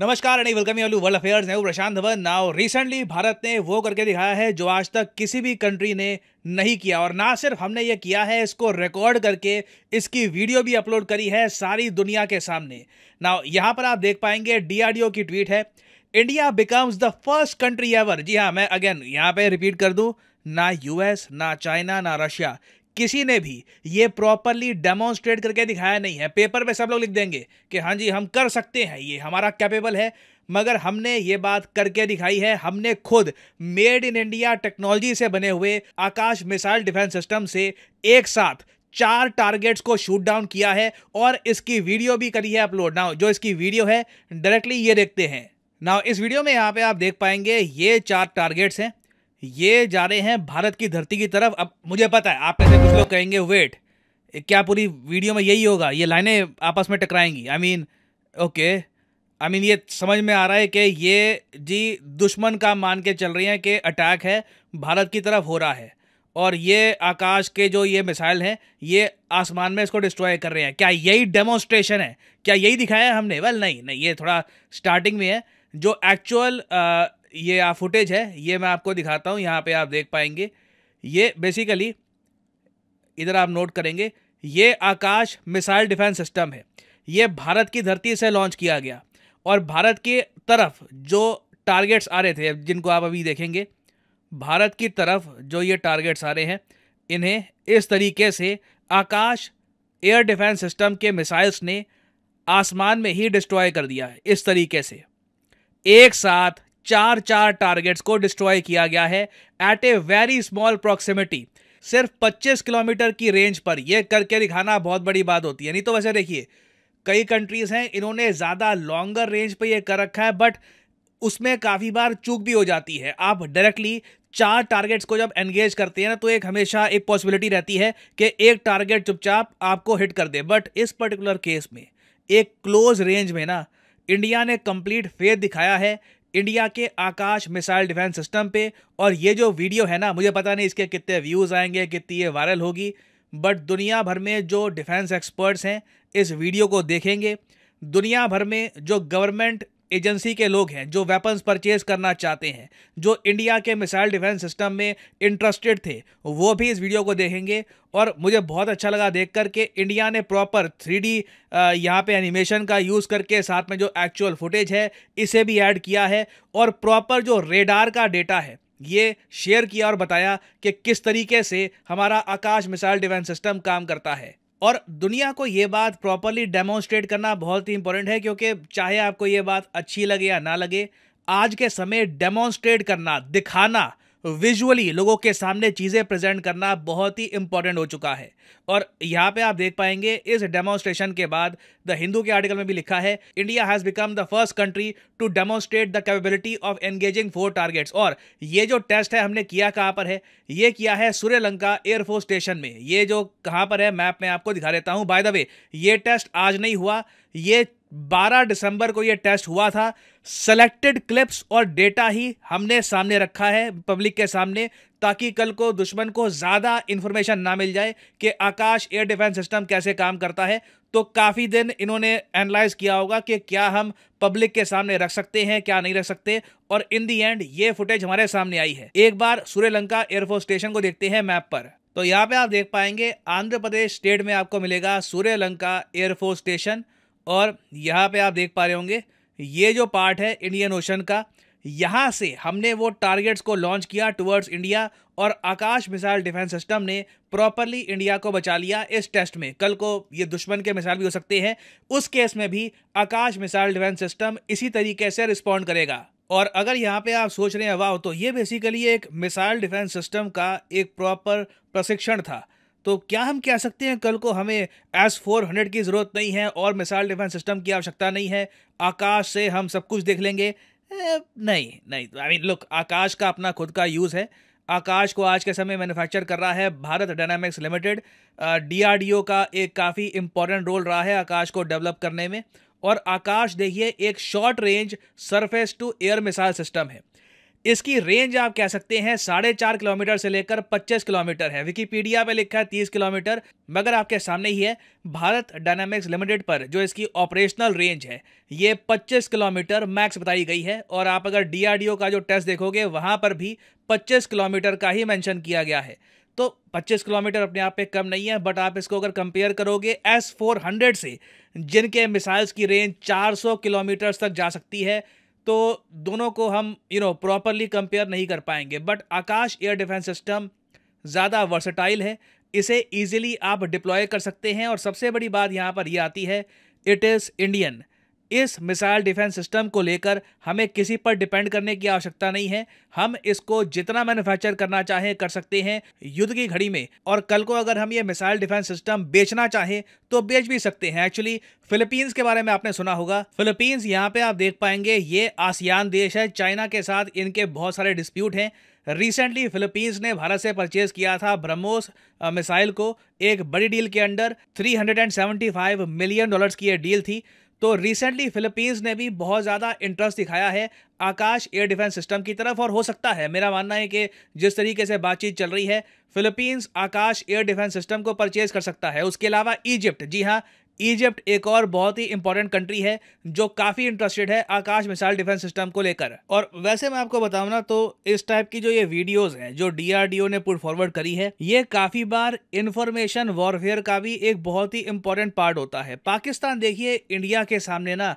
नमस्कार and welcome you world affairs है Prashant Dhawan now recently Bharat ने वो करके दिखाया है जो आज तक किसी भी कंट्री ने नहीं किया और ना सिर्फ हमने ये किया है इसको रिकॉर्ड करके इसकी वीडियो भी अपलोड करी है सारी दुनिया के सामने नाउ यहाँ पर आप देख पाएंगे डीआरडीओ की ट्वीट है India becomes the first country ever जी हाँ मैं अगेन यहाँ पर रिपीट कर दूँ ना यूएस ना चाइना ना रशिया किसी ने भी ये प्रॉपरली डेमोन्स्ट्रेट करके दिखाया नहीं है पेपर पे सब लोग लिख देंगे कि हाँ जी हम कर सकते हैं ये हमारा कैपेबल है मगर हमने ये बात करके दिखाई है हमने खुद मेड इन इंडिया टेक्नोलॉजी से बने हुए आकाश मिसाइल डिफेंस सिस्टम से एक साथ चार टारगेट्स को शूट डाउन किया है और इसकी वीडियो भी करी है अपलोड नाउ जो इसकी वीडियो है डायरेक्टली ये देखते हैं नाउ इस वीडियो में यहाँ पे आप देख पाएंगे ये चार टारगेट्स हैं ये जा रहे हैं भारत की धरती की तरफ अब मुझे पता है आप ऐसे कुछ लोग कहेंगे वेट क्या पूरी वीडियो में यही होगा ये लाइनें आपस में टकराएंगी I mean okay I mean ये समझ में आ रहा है कि ये जी दुश्मन का मान के चल रही हैं कि अटैक है भारत की तरफ हो रहा है और ये आकाश के जो ये मिसाइल हैं ये आसमान में इसको डिस्ट्रॉय कर रहे हैं क्या यही डेमोन्स्ट्रेशन है क्या यही दिखाया है हमने वेल नहीं नहीं ये थोड़ा स्टार्टिंग में है जो एक्चुअल ये आप फुटेज है ये मैं आपको दिखाता हूँ यहाँ पे आप देख पाएंगे ये बेसिकली इधर आप नोट करेंगे ये आकाश मिसाइल डिफेंस सिस्टम है ये भारत की धरती से लॉन्च किया गया और भारत की तरफ जो टारगेट्स आ रहे थे जिनको आप अभी देखेंगे भारत की तरफ जो ये टारगेट्स आ रहे हैं इन्हें इस तरीके से आकाश एयर डिफेंस सिस्टम के मिसाइल्स ने आसमान में ही डिस्ट्रॉय कर दिया है इस तरीके से एक साथ चार चार टारगेट्स को डिस्ट्रॉय किया गया है at a very small proximity सिर्फ 25 किलोमीटर की रेंज पर यह करके दिखाना बहुत बड़ी बात होती है नहीं तो वैसे देखिए कई कंट्रीज़ हैं इन्होंने ज़्यादा लॉन्गर रेंज पर यह कर रखा है बट उसमें काफ़ी बार चूक भी हो जाती है आप डायरेक्टली चार टारगेट्स को जब एंगेज करते हैं ना तो एक हमेशा एक पॉसिबिलिटी रहती है कि एक टारगेट चुपचाप आपको हिट कर दे बट इस पर्टिकुलर केस में एक क्लोज रेंज में ना इंडिया ने कंप्लीट फेथ दिखाया है इंडिया के आकाश मिसाइल डिफेंस सिस्टम पे और ये जो वीडियो है ना मुझे पता नहीं इसके कितने व्यूज़ आएंगे कितनी ये वायरल होगी बट दुनिया भर में जो डिफेंस एक्सपर्ट्स हैं इस वीडियो को देखेंगे दुनिया भर में जो गवर्नमेंट एजेंसी के लोग हैं जो वेपन्स परचेज करना चाहते हैं जो इंडिया के मिसाइल डिफेंस सिस्टम में इंटरेस्टेड थे वो भी इस वीडियो को देखेंगे और मुझे बहुत अच्छा लगा देख कर के इंडिया ने प्रॉपर थ्री डी यहाँ पर एनिमेशन का यूज़ करके साथ में जो एक्चुअल फुटेज है इसे भी ऐड किया है और प्रॉपर जो रेडार का डेटा है ये शेयर किया और बताया कि किस तरीके से हमारा आकाश मिसाइल डिफेंस सिस्टम काम करता है और दुनिया को ये बात प्रॉपरली डेमोन्स्ट्रेट करना बहुत ही इंपॉर्टेंट है क्योंकि चाहे आपको ये बात अच्छी लगे या ना लगे आज के समय डेमोन्स्ट्रेट करना दिखाना विजुअली लोगों के सामने चीज़ें प्रेजेंट करना बहुत ही इंपॉर्टेंट हो चुका है और यहाँ पे आप देख पाएंगे इस डेमोन्स्ट्रेशन के बाद द हिंदू के आर्टिकल में भी लिखा है India has become the first country to demonstrate the capability of engaging four targets और ये जो टेस्ट है हमने किया कहाँ पर है ये किया है सूर्यलंका एयरफोर्स स्टेशन में ये जो कहाँ पर है मैप में आपको दिखा देता हूँ बाय द वे ये टेस्ट आज नहीं हुआ ये 12 दिसंबर को यह टेस्ट हुआ था सेलेक्टेड क्लिप्स और डेटा ही हमने सामने रखा है पब्लिक के सामने ताकि कल को दुश्मन को ज़्यादा इन्फॉर्मेशन ना मिल जाए कि आकाश एयर डिफेंस सिस्टम कैसे काम करता है तो काफ़ी दिन इन्होंने एनालाइज किया होगा कि क्या हम पब्लिक के सामने रख सकते हैं क्या नहीं रख सकते और इन दी एंड ये फुटेज हमारे सामने आई है एक बार सूर्यलंका एयरफोर्स स्टेशन को देखते हैं मैप पर तो यहाँ पे आप देख पाएंगे आंध्र प्रदेश स्टेट में आपको मिलेगा सूर्यलंका एयरफोर्स स्टेशन और यहाँ पे आप देख पा रहे होंगे ये जो पार्ट है इंडियन ओशन का यहाँ से हमने वो टारगेट्स को लॉन्च किया टुवर्ड्स इंडिया और आकाश मिसाइल डिफेंस सिस्टम ने प्रॉपरली इंडिया को बचा लिया इस टेस्ट में कल को ये दुश्मन के मिसाइल भी हो सकते हैं उस केस में भी आकाश मिसाइल डिफेंस सिस्टम इसी तरीके से रिस्पॉन्ड करेगा और अगर यहाँ पे आप सोच रहे हैं वाह तो ये बेसिकली एक मिसाइल डिफेंस सिस्टम का एक प्रॉपर प्रशिक्षण था तो क्या हम कह सकते हैं कल को हमें एस फोर हंड्रेड की ज़रूरत नहीं है और मिसाइल डिफेंस सिस्टम की आवश्यकता नहीं है आकाश से हम सब कुछ देख लेंगे नहीं नहीं आई मीन लुक आकाश का अपना खुद का यूज़ है आकाश को आज के समय मैन्युफैक्चर कर रहा है भारत डायनामिक्स लिमिटेड डीआरडीओ का एक काफ़ी इंपॉर्टेंट रोल रहा है आकाश को डेवलप करने में और आकाश देखिए एक short range surface to air missile system है इसकी रेंज आप कह सकते हैं साढ़े चार किलोमीटर से लेकर पच्चीस किलोमीटर है विकीपीडिया पे लिखा है तीस किलोमीटर मगर आपके सामने ही है भारत डायनामिक्स लिमिटेड पर जो इसकी ऑपरेशनल रेंज है ये पच्चीस किलोमीटर मैक्स बताई गई है और आप अगर डीआरडीओ का जो टेस्ट देखोगे वहाँ पर भी पच्चीस किलोमीटर का ही मैंशन किया गया है तो 25 किलोमीटर अपने आप पे कम नहीं है बट आप इसको अगर कंपेयर करोगे एस से जिनके मिसाइल्स की रेंज 400 किलोमीटर तक जा सकती है तो दोनों को हम यू नो प्रॉपरली कंपेयर नहीं कर पाएंगे but Akash air defence system ज़्यादा वर्सटाइल है इसे ईजिली आप डिप्लॉय कर सकते हैं और सबसे बड़ी बात यहाँ पर यह आती है इट इज़ इंडियन इस मिसाइल डिफेंस सिस्टम को लेकर हमें किसी पर डिपेंड करने की आवश्यकता नहीं है हम इसको जितना मैन्युफैक्चर करना चाहें कर सकते हैं युद्ध की घड़ी में और कल को अगर हम ये मिसाइल डिफेंस सिस्टम बेचना चाहें तो बेच भी सकते हैं एक्चुअली फिलीपींस के बारे में आपने सुना होगा फिलीपींस यहाँ पे आप देख पाएंगे ये आसियान देश है चाइना के साथ इनके बहुत सारे डिस्प्यूट हैं रिसेंटली फिलीपींस ने भारत से परचेज किया था ब्रह्मोस मिसाइल को एक बड़ी डील के अंडर 375 मिलियन डॉलर्स की यह डील थी तो रिसेंटली फिलीपींस ने भी बहुत ज़्यादा इंटरेस्ट दिखाया है आकाश एयर डिफेंस सिस्टम की तरफ और हो सकता है मेरा मानना है कि जिस तरीके से बातचीत चल रही है Philippines Akash air defence system को परचेज कर सकता है उसके अलावा इजिप्ट जी हाँ इजिप्ट एक और बहुत ही इंपॉर्टेंट कंट्री है जो काफ़ी इंटरेस्टेड है आकाश मिसाइल डिफेंस सिस्टम को लेकर और वैसे मैं आपको बताऊं ना तो इस टाइप की जो ये वीडियोस हैं जो डीआरडीओ ने पुट फॉरवर्ड करी है ये काफ़ी बार इंफॉर्मेशन वॉरफेयर का भी एक बहुत ही इंपॉर्टेंट पार्ट होता है पाकिस्तान देखिए इंडिया के सामने ना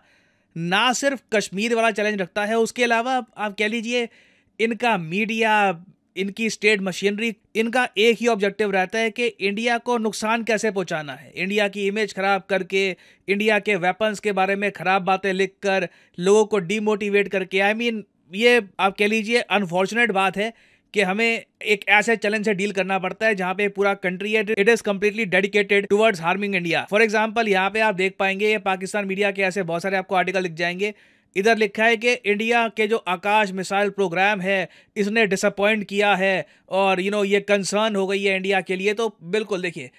ना सिर्फ कश्मीर वाला चैलेंज रखता है उसके अलावा आप कह लीजिए इनका मीडिया इनकी स्टेट मशीनरी इनका एक ही ऑब्जेक्टिव रहता है कि इंडिया को नुकसान कैसे पहुंचाना है इंडिया की इमेज खराब करके इंडिया के वेपन्स के बारे में ख़राब बातें लिखकर लोगों को डीमोटिवेट करके आई I मीन mean, ये आप कह लीजिए अनफॉर्चुनेट बात है कि हमें एक ऐसे चैलेंज से डील करना पड़ता है जहाँ पे पूरा कंट्री है it is completely dedicated towards harming India for example यहाँ पे आप देख पाएंगे पाकिस्तान मीडिया के ऐसे बहुत सारे आपको आर्टिकल लिख जाएंगे इधर लिखा है कि इंडिया के जो आकाश मिसाइल प्रोग्राम है इसने डिसअपॉइंट किया है और यू you नो know, ये कंसर्न हो गई है इंडिया के लिए तो बिल्कुल देखिए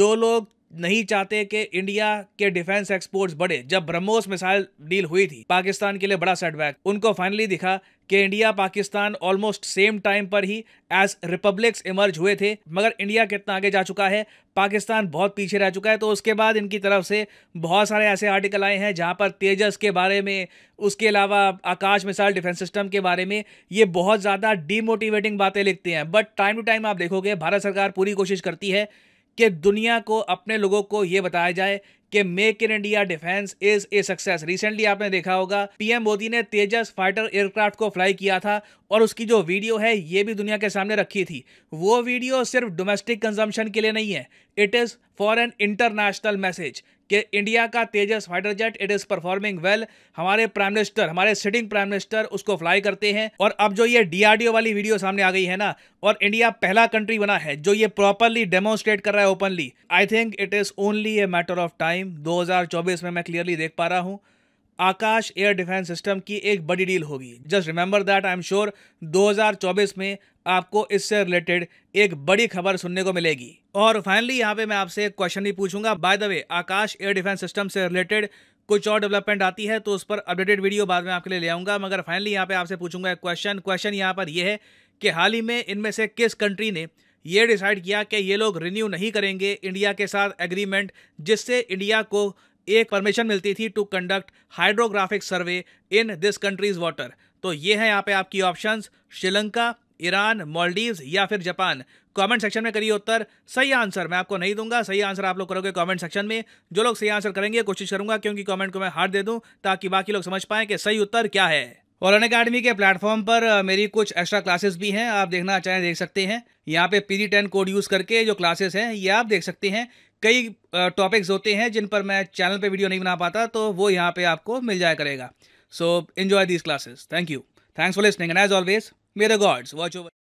जो लोग नहीं चाहते कि इंडिया के डिफेंस एक्सपोर्ट्स बढ़े जब ब्रह्मोस मिसाइल डील हुई थी पाकिस्तान के लिए बड़ा सेटबैक उनको फाइनली दिखा कि India Pakistan almost same time पर ही एज रिपब्लिक्स इमर्ज हुए थे मगर इंडिया कितना आगे जा चुका है पाकिस्तान बहुत पीछे रह चुका है तो उसके बाद इनकी तरफ से बहुत सारे ऐसे आर्टिकल आए हैं जहां पर तेजस के बारे में उसके अलावा आकाश मिसाइल डिफेंस सिस्टम के बारे में ये बहुत ज़्यादा डीमोटिवेटिंग बातें लिखते हैं बट टाइम टू टाइम आप देखोगे भारत सरकार पूरी कोशिश करती है कि दुनिया को अपने लोगों को ये बताया जाए कि make in India defence is a success recently आपने देखा होगा पीएम मोदी ने तेजस फाइटर एयरक्राफ्ट को फ्लाई किया था और उसकी जो वीडियो है ये भी दुनिया के सामने रखी थी वो वीडियो सिर्फ डोमेस्टिक कंजम्पशन के लिए नहीं है it is for an international message कि इंडिया का Tejas fighter jet it is performing well हमारे प्राइम मिनिस्टर हमारे सिटिंग प्राइम मिनिस्टर उसको फ्लाई करते हैं और अब जो ये डीआरडीओ वाली वीडियो सामने आ गई है ना और इंडिया पहला कंट्री बना है जो ये प्रॉपरली डेमोन्स्ट्रेट कर रहा है openly I think it is only a matter of time time 2024 में मैं क्लियरली देख पा रहा हूँ आकाश एयर डिफेंस सिस्टम की एक बड़ी डील होगी just remember that I am sure 2024 में आपको इससे रिलेटेड एक बड़ी खबर सुनने को मिलेगी और फाइनली यहाँ पे मैं आपसे एक क्वेश्चन भी पूछूंगा by the way Akash air defence system से रिलेटेड कुछ और डेवलपमेंट आती है तो उस पर अपडेटेड वीडियो बाद में आपके लिए ले आऊंगा मगर फाइनली यहाँ पे आपसे पूछूंगा एक क्वेश्चन क्वेश्चन यहाँ पर यह है कि हाल ही में इनमें से किस कंट्री ने ये डिसाइड किया कि ये लोग रिन्यू नहीं करेंगे इंडिया के साथ एग्रीमेंट जिससे इंडिया को एक परमिशन मिलती थी to conduct hydrographic survey in this countries water तो ये है यहाँ पे आपकी ऑप्शंस श्रीलंका ईरान मॉलडीव्स या फिर जापान कमेंट सेक्शन में करिए उत्तर सही आंसर मैं आपको नहीं दूंगा सही आंसर आप लोग करोगे कमेंट सेक्शन में जो लोग सही आंसर करेंगे कोशिश करूंगा क्योंकि कमेंट को मैं हार दे दूं ताकि बाकी लोग समझ पाएं कि सही उत्तर क्या है और अकेडमी के प्लेटफॉर्म पर मेरी कुछ एक्स्ट्रा क्लासेस भी हैं आप देखना चाहें देख सकते हैं यहाँ पे पी टेन कोड यूज़ करके जो क्लासेस हैं ये आप देख सकते हैं कई टॉपिक्स होते हैं जिन पर मैं चैनल पे वीडियो नहीं बना पाता तो वो यहाँ पे आपको मिल जाया करेगा so enjoy these classes thank you thanks for listening and as always मेरे गॉड्स वॉच ओवर